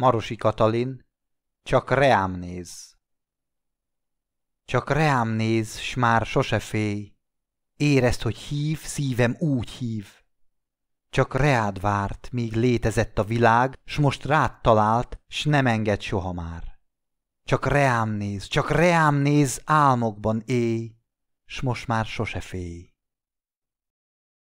Marosi Katalin, csak reám néz. Csak reám néz, s már sose félj, érezd, hogy hív, szívem úgy hív. Csak reád várt, míg létezett a világ, s most rád talált, s nem enged soha már. Csak reám néz, csak reám néz, álmokban éj, s most már sose félj.